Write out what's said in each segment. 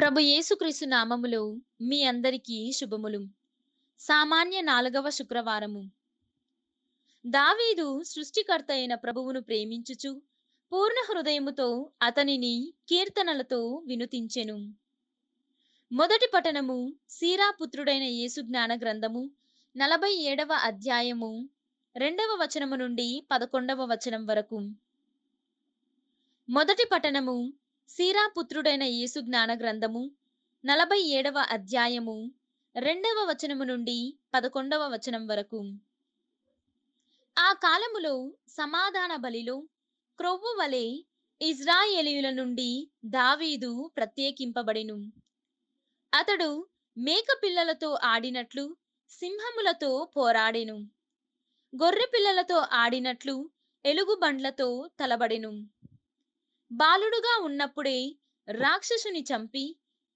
ప్రభు యేసుక్రీస్తు నామములో మీ అందరికీ శుభములు సామాన్య నాలుగవ శుక్రవారము దావీదు సృష్టికర్త అయిన ప్రభువును ప్రేమించుచు పూర్ణ హృదయముతో అతనిని కీర్తనలతో వినుతించెను మొదటి పఠనము సీరాపుత్రుడైన యేసు జ్ఞాన గ్రంథము నలభై ఏడవ అధ్యాయము రెండవ వచనము నుండి పదకొండవ వచనం వరకు మొదటి పఠనము సీరాపుత్రుడైన యేసు జ్ఞాన గ్రంథము నలభై ఏడవ అధ్యాయము రెండవ వచనము నుండి పదకొండవ వచనం వరకు ఆ కాలములో సమాధాన బలిలో క్రొవ్వు వలె ఇజ్రాయేలీయుల నుండి దావీదు ప్రత్యేకింపబడెను అతడు మేకపిల్లలతో ఆడినట్లు సింహములతో పోరాడెను గొర్రె పిల్లలతో ఆడినట్లు ఎలుగుబండ్లతో తలబడెను బాలుడుగా ఉన్నప్పుడే రాక్షసుని చంపి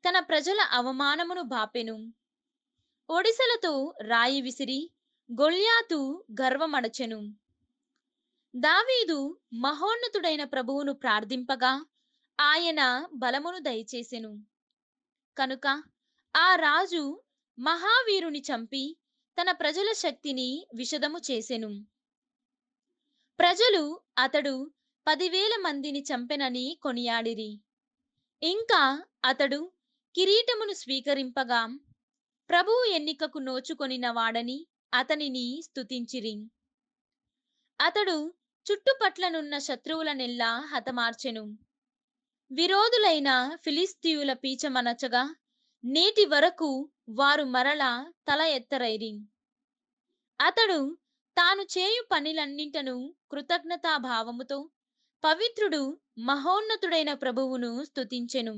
తన ప్రజల అవమానమును బాపెను ఒడిసలతో రాయి విసిరి గొల్యాతు గర్వమడచెను దావీదు మహోన్నతుడైన ప్రభువును ప్రార్థింపగా ఆయన బలమును దయచేసెను కనుక ఆ రాజు మహావీరుని చంపి తన ప్రజల శక్తిని విషదము చేసెను ప్రజలు అతడు పదివేల మందిని చంపెనని కొనియాడిరి ఇంకా అతడు కిరీటమును స్వీకరింపగా ప్రభువు ఎన్నికకు నోచుకొనిన వాడని అతనిని స్తుతించిరి అతడు చుట్టుపట్లనున్న శత్రువులనెల్లా హతమార్చెను విరోధులైన ఫిలిస్తీయుల పీచమనచగా నేటి వరకు వారు మరలా తల ఎత్తరైరి అతడు తాను చేయు పనిలన్నింటను కృతజ్ఞతాభావముతో పవిత్రుడు మహోన్నతుడైన ప్రభువును స్తుతించెను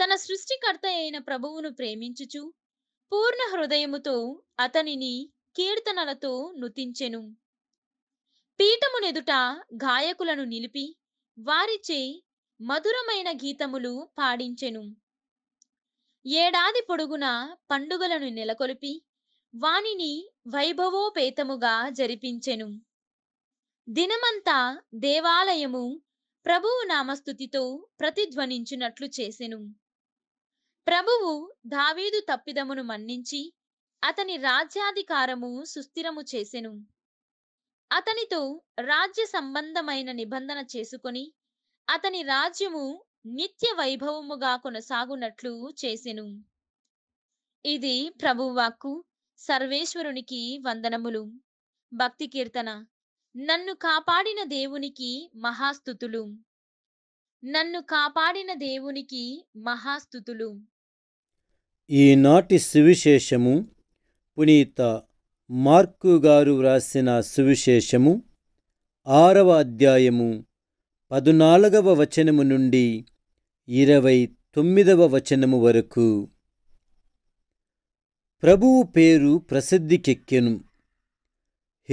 తన సృష్టికర్త అయిన ప్రభువును ప్రేమించుచు పూర్ణ హృదయముతో అతనిని కీర్తనలతో నుతించెను పీఠమునెదుట గాయకులను నిలిపి వారిచే మధురమైన గీతములు పాడించెను ఏడాది పొడుగున పండుగలను నెలకొల్పి వానిని వైభవోపేతముగా జరిపించెను దినమంతా దేవాలయము ప్రభువు నామస్థుతితో ప్రతిధ్వనించునట్లు చేసెను ప్రభువు దావీదు తప్పిదమును మన్నించి అతని రాజ్యాధికారము సుస్థిరము చేసెను అతనితో రాజ్య సంబంధమైన నిబంధన చేసుకొని అతని రాజ్యము నిత్య వైభవముగా కొనసాగునట్లు చేసెను ఇది ప్రభువాక్కు సర్వేశ్వరునికి వందనములు భక్తి కీర్తన నన్ను కాపాడిన దేవునికి మహాస్థుతులు నన్ను కాపాడిన దేవునికి మహాస్థుతులు ఈనాటి సువిశేషము పునీత మార్కు గారు వ్రాసిన సువిశేషము ఆరవ అధ్యాయము పదునాలుగవ వచనము నుండి ఇరవై తొమ్మిదవ వచనము వరకు ప్రభువు పేరు ప్రసిద్ధికెక్కెను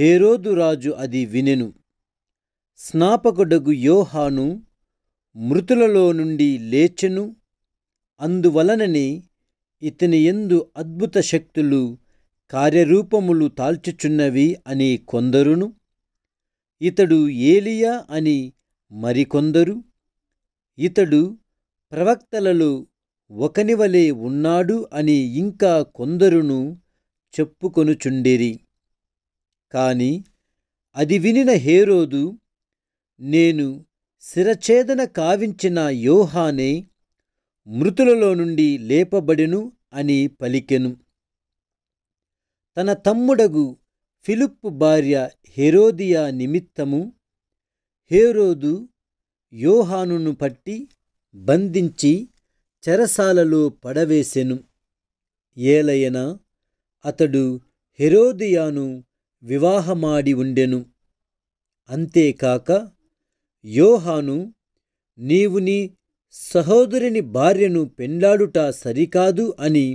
హేరోదురాజు అది వినెను స్నాపకుడగు యోహాను మృతులలో నుండి లేచెను అందువలననే ఇతని ఎందు అద్భుత శక్తులు కార్యరూపములు తాల్చుచున్నవి అని కొందరును ఇతడు ఏలియా అని మరికొందరు ఇతడు ప్రవక్తలలో ఒకనివలే ఉన్నాడు అని ఇంకా కొందరును చెప్పుకొనుచుండిరి కాని అది వినిన హేరోదు నేను శిరఛేదన కావించిన యోహానే మృతులలో నుండి లేపబడెను అని పలికెను తన తమ్ముడగు ఫిలుప్పు భార్య హెరోదియా నిమిత్తము హేరోదు యోహానును పట్టి బంధించి చెరసాలలో పడవేశెను ఏలయన అతడు హెరోదియాను వివాహమాడి ఉండెను అంతేకాక యోహాను నీవు నీ సహోదరుని భార్యను పెండాడుట సరికాదు అని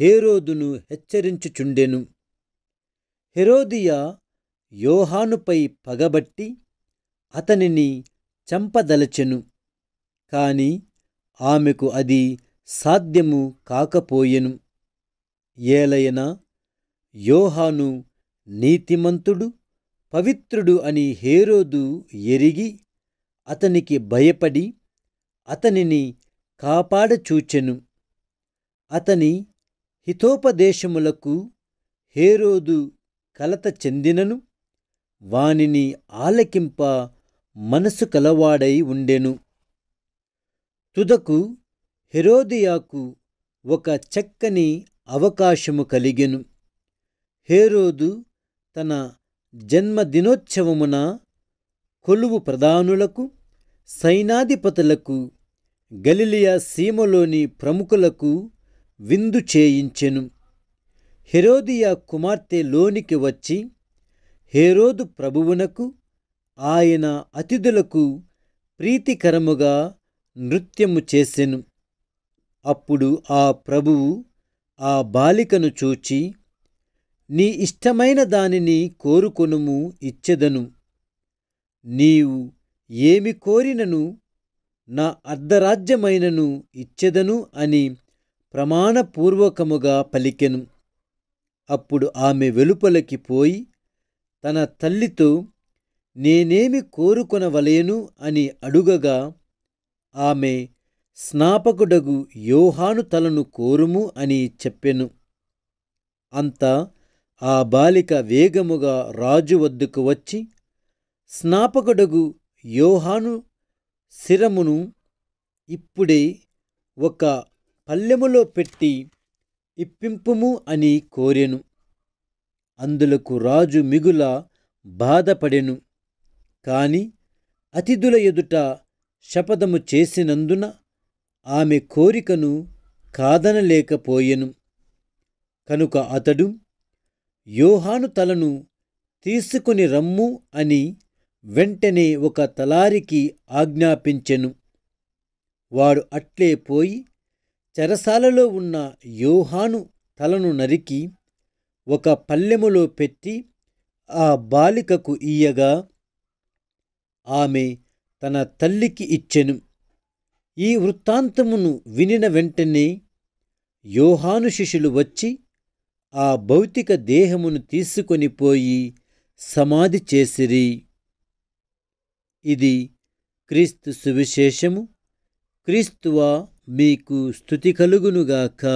హేరోదును హెచ్చరించుచుండెను హెరోదియ యోహానుపై పగబట్టి అతనిని చంపదలచెను కాని ఆమెకు అది సాధ్యము కాకపోయెను ఏలైనా యోహాను నీతిమంతుడు పవిత్రుడు అని హేరోదు ఎరిగి అతనికి భయపడి అతనిని కాపాడచూచెను అతని హితోపదేశములకు హేరోదు కలత చెందినను వానిని ఆలకింప మనసు కలవాడై ఉండెను తుదకు హెరోదియాకు ఒక చక్కని అవకాశము కలిగెను హేరోదు తన జన్మదినోత్సవమున కొలువు ప్రధానులకు సైనాధిపతులకు గలిలియా సీమలోని ప్రముఖులకు విందు చేయించెను హెరోదియా కుమార్తె లోనికి వచ్చి హేరోదు ప్రభువునకు ఆయన అతిథులకు ప్రీతికరముగా నృత్యము చేసెను అప్పుడు ఆ ప్రభువు ఆ బాలికను చూచి నీ ఇష్టమైన దానిని కోరుకొనుము ఇచ్చెదను నీవు ఏమి కోరినను నా అర్ధరాజ్యమైనను ఇచ్చెదను అని ప్రమాణపూర్వకముగా పలికెను అప్పుడు ఆమె వెలుపలకి పోయి తన తల్లితో నేనేమి కోరుకొనవలేను అని అడుగగా ఆమె స్నాపకుడగు యోహాను తలను కోరుము అని చెప్పెను అంతా ఆ బాలిక వేగముగా రాజు వద్దకు వచ్చి స్నాపకుడగు యోహాను శిరమును ఇప్పుడే ఒక పల్లెములో పెట్టి ఇప్పింపుము అని కోరెను అందులకు రాజు మిగుల బాధపడెను కాని అతిథుల ఎదుట శపథము చేసినందున ఆమె కోరికను కాదనలేకపోయెను కనుక అతడు యోహాను తలను తీసుకుని రమ్ము అని వెంటనే ఒక తలారికి ఆజ్ఞాపించెను వాడు అట్లే పోయి చెరసాలలో ఉన్న యోహాను తలను నరికి ఒక పల్లెములో పెట్టి ఆ బాలికకు ఇయ్యగా ఆమె తన తల్లికి ఇచ్చెను ఈ వృత్తాంతమును వినిన వెంటనే యోహాను శిష్యులు వచ్చి ఆ భౌతిక దేహమును తీసుకొని పోయి సమాధి చేసిరి ఇది క్రీస్తు సువిశేషము క్రీస్తువా మీకు స్థుతి కలుగునుగాక